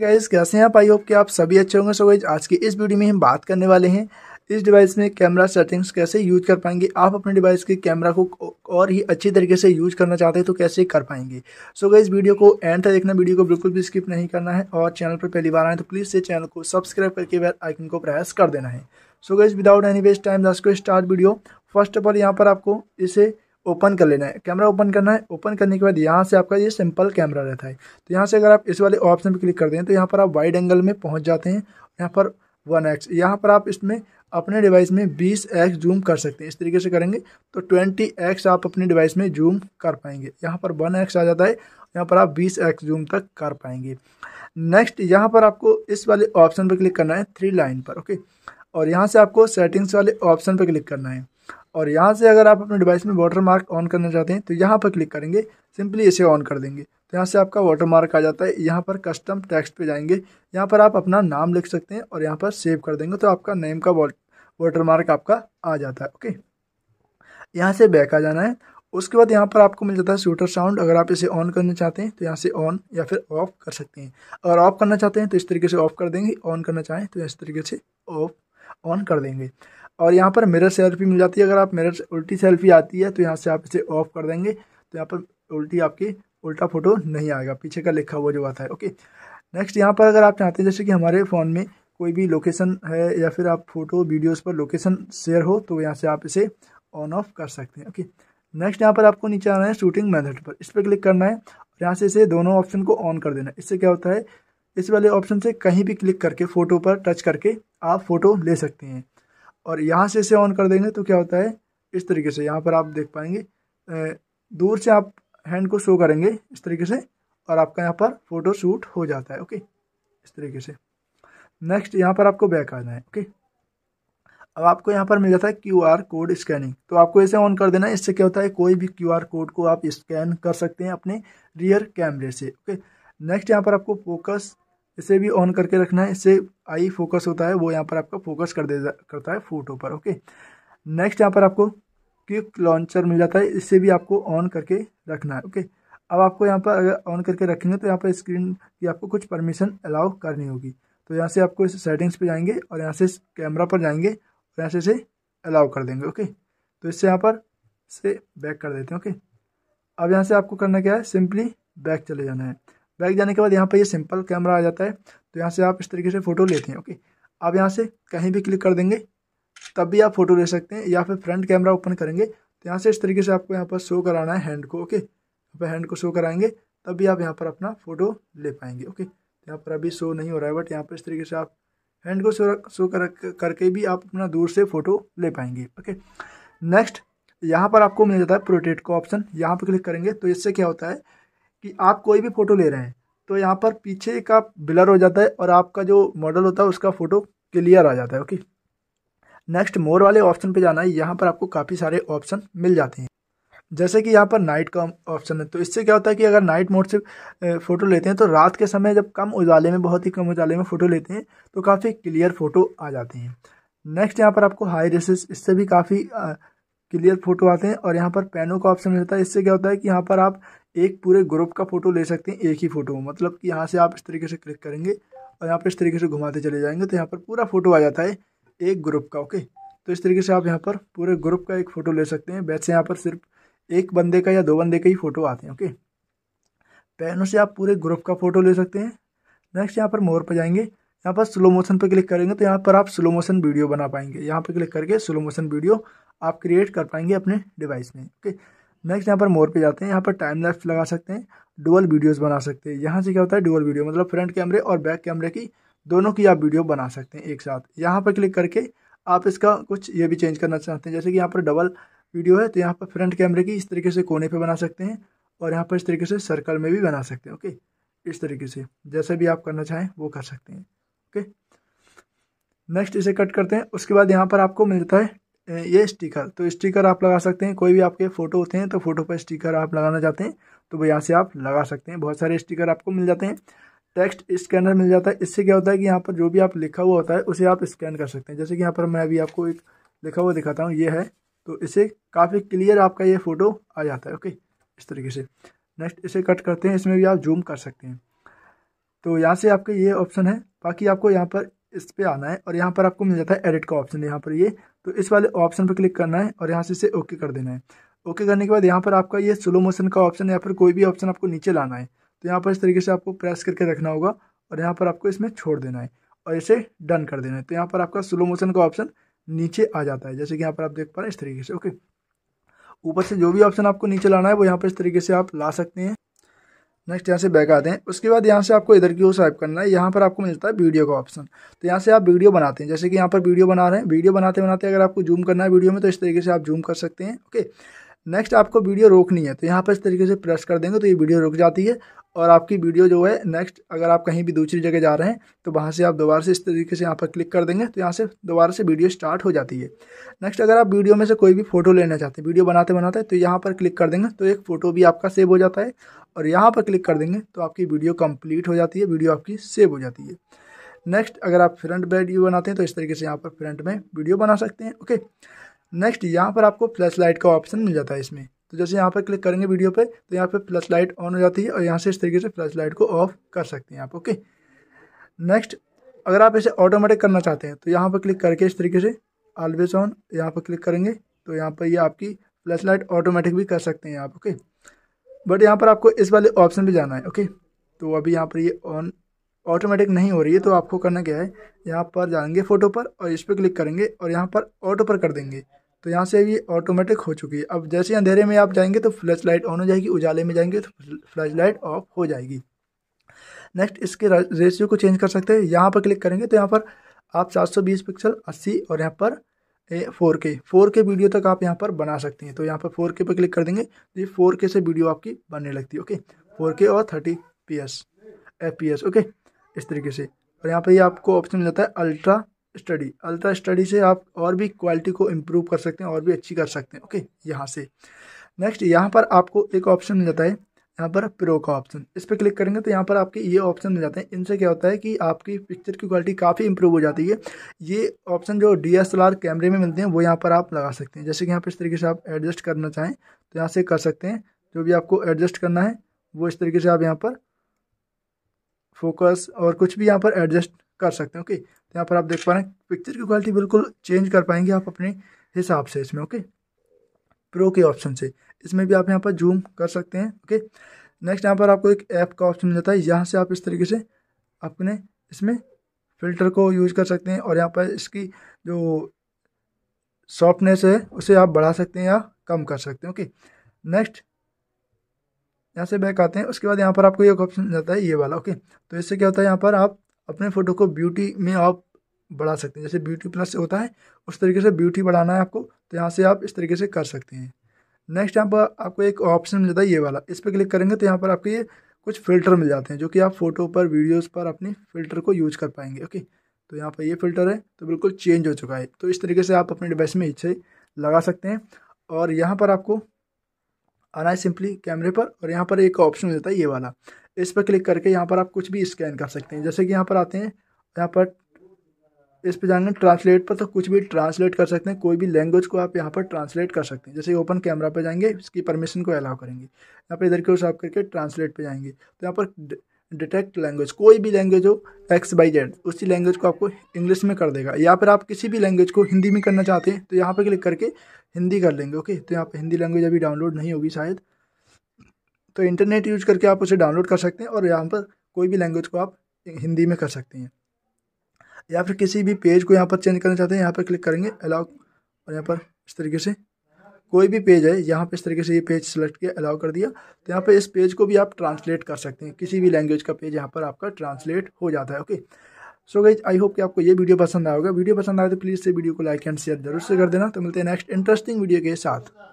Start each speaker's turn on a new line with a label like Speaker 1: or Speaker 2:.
Speaker 1: guys कैसे हैं आप आई होप कि आप सभी अच्छे होंगे सो गाइज आज की इस वीडियो में हम बात करने वाले हैं इस डिवाइस में कैमरा सेटिंग्स कैसे यूज कर पाएंगे आप अपने डिवाइस के कैमरा को और ही अच्छी तरीके से यूज करना चाहते हैं तो कैसे कर पाएंगे सो so इस वीडियो को एंड तक देखना वीडियो को बिल्कुल भी स्किप नहीं करना है और चैनल पर पहली बार आए तो प्लीज़ से चैनल को सब्सक्राइब करके बेल आइकन को प्रेस कर देना है so so guys without any waste time दस को start video first of all यहाँ पर आपको इसे ओपन कर लेना है कैमरा ओपन करना है ओपन करने के बाद यहाँ से आपका ये सिंपल कैमरा रहता है तो यहाँ से अगर आप इस वाले ऑप्शन पर क्लिक कर दें तो यहाँ पर आप वाइड एंगल में पहुँच जाते हैं यहाँ पर वन एक्स यहाँ पर आप इसमें अपने डिवाइस में बीस एक्स जूम कर सकते हैं इस तरीके से करेंगे तो ट्वेंटी एक्स आप अपने डिवाइस में जूम कर पाएंगे यहाँ पर वन एक्स आ जाता है यहाँ पर आप बीस एक्स जूम तक कर पाएंगे नेक्स्ट यहाँ पर आपको इस वाले ऑप्शन पर क्लिक करना है थ्री लाइन पर ओके और यहाँ से आपको सेटिंग्स वाले ऑप्शन पर क्लिक करना है और यहाँ से अगर आप अपने डिवाइस में वाटर मार्क ऑन करना चाहते हैं तो यहाँ पर क्लिक करेंगे सिंपली इसे ऑन कर देंगे तो यहाँ से आपका वाटर मार्क आ जाता है यहाँ पर कस्टम टेक्स्ट पे जाएंगे यहाँ पर आप अपना नाम लिख सकते हैं और यहाँ पर सेव कर देंगे तो आपका नेम का वाटर मार्क आपका आ जाता है ओके यहाँ से बैक आ जाना है उसके बाद यहाँ पर आपको मिल जाता है शूटर साउंड अगर आप इसे ऑन करना चाहते हैं तो यहाँ से ऑन या फिर ऑफ कर सकते हैं अगर ऑफ करना चाहते हैं तो इस तरीके से ऑफ कर देंगे ऑन करना चाहें तो इस तरीके से ऑफ ऑन कर देंगे और यहाँ पर मिरर सेल्फी मिल जाती है अगर आप मिरर उल्टी सेल्फी आती है तो यहाँ से आप इसे ऑफ कर देंगे तो यहाँ पर उल्टी आपकी उल्टा फोटो नहीं आएगा पीछे का लिखा हुआ जो आता है ओके नेक्स्ट यहाँ पर अगर आप चाहते हैं जैसे कि हमारे फ़ोन में कोई भी लोकेशन है या फिर आप फोटो वीडियोस पर लोकेशन शेयर हो तो यहाँ से आप इसे ऑन ऑफ कर सकते हैं ओके नेक्स्ट यहाँ पर आपको नीचे आना है शूटिंग मेथड पर इस पर क्लिक करना है और यहाँ से इसे दोनों ऑप्शन को ऑन कर देना है इससे क्या होता है इस वाले ऑप्शन से कहीं भी क्लिक करके फ़ोटो पर टच करके आप फ़ोटो ले सकते हैं और यहाँ से इसे ऑन कर देंगे तो क्या होता है इस तरीके से यहाँ पर आप देख पाएंगे दूर से आप हैंड को शो करेंगे इस तरीके से और आपका यहाँ पर फोटो शूट हो जाता है ओके इस तरीके से नेक्स्ट यहाँ पर आपको बैक आना है ओके अब आपको यहाँ पर मिल जाता है क्यू आर कोड स्कैनिंग तो आपको इसे ऑन कर देना है इससे क्या होता है कोई भी क्यू आर कोड को आप स्कैन कर सकते हैं अपने रियर कैमरे से ओके नेक्स्ट यहाँ पर आपको फोकस इसे भी ऑन करके रखना है इससे आई फोकस होता है वो यहाँ पर आपका फोकस कर दे करता है फोटो पर ओके नेक्स्ट यहाँ पर आपको क्विक लॉन्चर मिल जाता है इसे भी आपको ऑन करके रखना है ओके अब आपको यहाँ पर अगर ऑन करके रखेंगे तो यहाँ पर स्क्रीन की आपको कुछ परमिशन अलाउ करनी होगी तो यहाँ से आपको इस सेटिंग्स पे जाएंगे और यहाँ से कैमरा पर जाएंगे और यहाँ से इसे अलाउ कर देंगे ओके तो इससे यहाँ पर से बैक कर देते हैं ओके अब यहाँ से आपको करना क्या है सिंपली बैक चले जाना है बैक जाने के बाद यहाँ पर ये सिंपल कैमरा आ जाता है तो यहाँ से आप इस तरीके से फ़ोटो लेते हैं ओके आप यहाँ से कहीं भी क्लिक कर देंगे तब भी आप फ़ोटो ले सकते हैं या फिर फ्रंट कैमरा ओपन करेंगे तो यहाँ से इस तरीके से आपको यहाँ पर शो कराना है हैंड को ओके यहाँ पर हैंड को शो कराएंगे तब भी आप यहाँ पर अपना फ़ोटो ले पाएंगे ओके तो यहाँ पर अभी शो नहीं हो रहा है बट यहाँ पर इस तरीके से आप हैंड को शो शो कर करके भी आप अपना दूर से फ़ोटो ले पाएंगे ओके नेक्स्ट यहाँ पर आपको मिल जाता है प्रोटेट का ऑप्शन यहाँ पर क्लिक करेंगे तो इससे क्या होता है कि आप कोई भी फ़ोटो ले रहे हैं तो यहाँ पर पीछे का ब्लर हो जाता है और आपका जो मॉडल होता है उसका फ़ोटो क्लियर आ जाता है ओके नेक्स्ट मोर वाले ऑप्शन पे जाना है यहाँ पर आपको काफ़ी सारे ऑप्शन मिल जाते हैं जैसे कि यहाँ पर नाइट का ऑप्शन है तो इससे क्या होता है कि अगर नाइट मोड से फ़ोटो लेते हैं तो रात के समय जब कम उजाले में बहुत ही कम उजाले में फ़ोटो लेते हैं तो काफ़ी क्लियर फ़ोटो आ जाते हैं नेक्स्ट यहाँ पर आपको हाई रेसिस इससे भी काफ़ी क्लियर फोटो आते हैं और यहाँ पर पेनों का ऑप्शन मिलता है इससे क्या होता है कि यहाँ पर आप एक पूरे ग्रुप का फोटो ले सकते हैं एक ही फोटो मतलब कि यहाँ से आप इस तरीके से क्लिक करेंगे और यहाँ पर इस तरीके से घुमाते चले जाएंगे तो यहाँ पर पूरा फोटो आ जाता है एक ग्रुप का ओके तो इस तरीके से आप यहाँ पर पूरे ग्रुप का एक फ़ोटो ले सकते हैं वैसे यहाँ पर सिर्फ एक बंदे का या दो बंदे का ही फ़ोटो आते हैं ओके पैनों से आप पूरे ग्रुप का फ़ोटो ले सकते हैं नेक्स्ट यहाँ पर मोर पर जाएंगे यहाँ पर स्लो मोशन पर क्लिक करेंगे तो यहाँ पर आप स्लो मोशन वीडियो बना पाएंगे यहाँ पर क्लिक करके स्लो मोशन वीडियो आप क्रिएट कर पाएंगे अपने डिवाइस में ओके नेक्स्ट यहाँ पर मोर पे जाते हैं यहाँ पर टाइम लैप्स लगा सकते हैं डुअल वीडियोस बना सकते हैं यहाँ से क्या होता है डुअल वीडियो मतलब फ्रंट कैमरे और बैक कैमरे की दोनों की आप वीडियो बना सकते हैं एक साथ यहाँ पर क्लिक करके आप इसका कुछ ये भी चेंज करना चाहते हैं जैसे कि यहाँ पर डबल वीडियो है तो यहाँ पर फ्रंट कैमरे की इस तरीके से कोने पर बना सकते हैं और यहाँ पर इस तरीके से सर्कल में भी बना सकते हैं ओके इस तरीके से जैसे भी आप करना चाहें वो कर सकते हैं ओके नेक्स्ट इसे कट करते हैं उसके बाद यहाँ पर आपको मिलता है ये स्टिकर तो स्टिकर आप लगा सकते हैं कोई भी आपके फ़ोटो होते हैं तो फ़ोटो पर स्टिकर आप लगाना चाहते हैं तो वो यहाँ से आप लगा सकते हैं बहुत सारे स्टिकर आपको मिल जाते हैं टेक्स्ट स्कैनर मिल जाता है इससे क्या होता है कि यहाँ पर जो भी आप लिखा हुआ होता है उसे आप स्कैन कर सकते हैं जैसे कि यहाँ पर मैं अभी आपको एक लिखा हुआ दिखाता हूँ ये है तो इसे काफ़ी क्लियर आपका ये फ़ोटो आ जाता है ओके इस तरीके से नेक्स्ट इसे कट करते हैं इसमें भी आप जूम कर सकते हैं तो यहाँ से आपके ये ऑप्शन है बाकी आपको यहाँ पर इस पर आना है और यहाँ पर आपको मिल जाता है एडिट का ऑप्शन यहाँ पर ये तो इस वाले ऑप्शन पर क्लिक करना है और यहाँ से इसे ओके कर देना है ओके करने के बाद यहाँ पर आपका ये स्लो मोशन का ऑप्शन या फिर कोई भी ऑप्शन आपको नीचे लाना है तो यहाँ पर इस तरीके से आपको प्रेस करके रखना होगा और यहाँ पर आपको इसमें छोड़ देना है और इसे डन कर देना है तो यहाँ पर आपका स्लो मोशन का ऑप्शन नीचे आ जाता है जैसे कि यहाँ पर आप देख पा रहे हैं इस तरीके से ओके ऊपर से जो भी ऑप्शन आपको नीचे लाना है वो यहाँ पर इस तरीके से आप ला सकते हैं नेक्स्ट यहाँ से बैक आते हैं उसके बाद यहाँ से आपको इधर की ओर स्वाइप करना है यहाँ पर आपको मिलता है वीडियो का ऑप्शन तो यहाँ से आप वीडियो बनाते हैं जैसे कि यहाँ पर वीडियो बना रहे हैं वीडियो बनाते बनाते अगर आपको जूम करना है वीडियो में तो इस तरीके से आप जूम कर सकते हैं ओके नेक्स्ट आपको वीडियो रोकनी है तो यहाँ पर इस तरीके से प्रेस कर देंगे तो ये वीडियो रुक जाती है और आपकी वीडियो जो है नेक्स्ट अगर आप कहीं भी दूसरी जगह जा रहे हैं तो वहाँ से आप दोबारा से इस तरीके से यहाँ पर क्लिक कर देंगे तो यहाँ से दोबारा से वीडियो स्टार्ट हो जाती है नेक्स्ट अगर आप वीडियो में से कोई भी फोटो लेना चाहते हैं वीडियो बनाते बनाते तो यहाँ पर क्लिक कर देंगे तो एक फ़ोटो भी आपका सेव हो जाता है और यहाँ पर क्लिक कर देंगे तो आपकी वीडियो कंप्लीट हो जाती है वीडियो आपकी सेव हो जाती है नेक्स्ट अगर आप फ्रंट यू बनाते हैं तो इस तरीके से यहाँ पर फ्रंट में वीडियो बना सकते हैं ओके नेक्स्ट यहाँ पर आपको फ्लैश लाइट का ऑप्शन मिल जाता है इसमें तो जैसे यहाँ पर क्लिक करेंगे वीडियो पर तो यहाँ पर फ्लैश लाइट ऑन हो जाती है और यहाँ से इस तरीके से फ्लैश लाइट को ऑफ कर सकते हैं आप ओके नेक्स्ट अगर आप इसे ऑटोमेटिक करना चाहते हैं तो यहाँ पर क्लिक करके इस तरीके से ऑलवेज ऑन यहाँ पर क्लिक करेंगे तो यहाँ पर ये यह आपकी फ्लैश लाइट ऑटोमेटिक भी कर सकते हैं आप ओके बट यहाँ पर आपको इस वाले ऑप्शन पर जाना है ओके तो अभी यहाँ पर ये ऑन ऑटोमेटिक नहीं हो रही है तो आपको करना क्या है यहाँ पर जाएंगे फ़ोटो पर और इस पर क्लिक करेंगे और यहाँ पर ऑटो पर कर देंगे तो यहाँ से ये ऑटोमेटिक हो चुकी है अब जैसे अंधेरे में आप जाएंगे तो फ्लैश लाइट ऑन हो जाएगी उजाले में जाएंगे तो फ्लैश लाइट ऑफ हो जाएगी नेक्स्ट इसके रेशियो को चेंज कर सकते हैं यहाँ पर क्लिक करेंगे तो यहाँ पर आप 720 पिक्सल 80 और यहाँ पर फोर के फोर के वीडियो तक आप यहाँ पर बना सकते हैं तो यहाँ पर फोर के पर क्लिक कर देंगे तो ये फोर के से वीडियो आपकी बनने लगती है ओके फोर के और thirty P S F P S okay इस तरीके से और यहाँ पर ये आपको ऑप्शन मिल जाता है अल्ट्रा स्टडी अल्ट्रा स्टडी से आप और भी क्वालिटी को इम्प्रूव कर सकते हैं और भी अच्छी कर सकते हैं ओके यहाँ से नेक्स्ट यहाँ पर आपको एक ऑप्शन मिल जाता है यहाँ पर प्रो का ऑप्शन इस पर क्लिक करेंगे तो यहाँ पर आपके ये ऑप्शन मिल जाते हैं इनसे क्या होता है कि आपकी पिक्चर की क्वालिटी काफ़ी इंप्रूव हो जाती है ये ऑप्शन जो डी कैमरे में मिलते हैं वो यहाँ पर आप लगा सकते हैं जैसे कि यहाँ पर इस तरीके से आप एडजस्ट करना चाहें तो यहाँ से कर सकते हैं जो भी आपको एडजस्ट करना है वो इस तरीके से आप यहाँ पर फोकस और कुछ भी यहाँ पर एडजस्ट कर सकते हैं ओके तो यहाँ पर आप देख पा रहे हैं पिक्चर की क्वालिटी बिल्कुल चेंज कर पाएंगे आप अपने हिसाब से इसमें ओके प्रो के ऑप्शन से इसमें भी आप यहाँ पर जूम कर सकते हैं ओके नेक्स्ट यहाँ पर आपको एक ऐप का ऑप्शन मिल जाता है यहाँ से आप इस तरीके से अपने इसमें फ़िल्टर को यूज़ कर सकते हैं और यहाँ पर इसकी जो सॉफ्टनेस है उसे आप बढ़ा सकते हैं या कम कर सकते हैं ओके नेक्स्ट यहाँ से बैक आते हैं उसके बाद यहाँ पर आपको एक ऑप्शन जाता है ये वाला ओके तो इससे क्या होता है यहाँ पर आप अपने फ़ोटो को ब्यूटी में आप बढ़ा सकते हैं जैसे ब्यूटी प्लस होता है उस तरीके से ब्यूटी बढ़ाना है आपको तो यहाँ से आप इस तरीके से कर सकते हैं नेक्स्ट यहाँ पर आपको एक ऑप्शन मिल जाता है ये वाला इस पर क्लिक करेंगे तो यहाँ पर आपको ये कुछ फ़िल्टर मिल जाते हैं जो कि आप फ़ोटो पर वीडियोज़ पर अपनी फ़िल्टर को यूज कर पाएंगे ओके तो यहाँ पर ये फ़िल्टर है तो बिल्कुल चेंज हो चुका है तो इस तरीके से आप अपने डिवाइस में इच्छे लगा सकते हैं और यहाँ पर आपको आना है सिंपली कैमरे पर और यहाँ पर एक ऑप्शन मिल जाता है ये वाला इस पर क्लिक करके यहाँ पर आप कुछ भी स्कैन कर सकते हैं जैसे कि यहाँ पर आते हैं यहाँ पर इस पर जाएंगे ट्रांसलेट पर तो कुछ भी ट्रांसलेट कर सकते हैं कोई भी लैंग्वेज को आप यहाँ पर ट्रांसलेट कर सकते हैं जैसे ओपन कैमरा पे जाएंगे इसकी परमिशन को अलाउ करेंगे यहाँ पर इधर की ओर साफ करके ट्रांसलेट पर जाएंगे तो यहाँ पर डिटेक्ट लैंग्वेज कोई भी लैंग्वेज हो एक्स बाई जेड उसी लैंग्वेज को आपको इंग्लिश में कर देगा या फिर आप किसी भी लैंग्वेज को हिंदी में करना चाहते हैं तो यहाँ पर क्लिक करके हिंदी कर लेंगे ओके तो यहाँ पर हिंदी लैंग्वेज अभी डाउनलोड नहीं होगी शायद तो इंटरनेट यूज करके आप उसे डाउनलोड कर सकते हैं और यहाँ पर कोई भी लैंग्वेज को आप हिंदी में कर सकते हैं या फिर किसी भी पेज को यहाँ पर चेंज करना चाहते हैं यहाँ पर क्लिक करेंगे अलाउ और यहाँ पर इस तरीके से कोई भी पेज है यहाँ पर इस तरीके से ये पेज सेलेक्ट किया अलाउ कर दिया तो यहाँ पर इस पेज को भी आप ट्रांसलेट कर सकते हैं किसी भी लैंग्वेज का पेज यहाँ पर आपका ट्रांसलेट हो जाता है ओके सो गई आई होप कि आपको ये वीडियो पसंद आएगा वीडियो पसंद आए तो प्लीज़ से वीडियो को लाइक एंड शेयर जरूर से कर देना तो मिलते हैं नेक्स्ट इंटरेस्टिंग वीडियो के साथ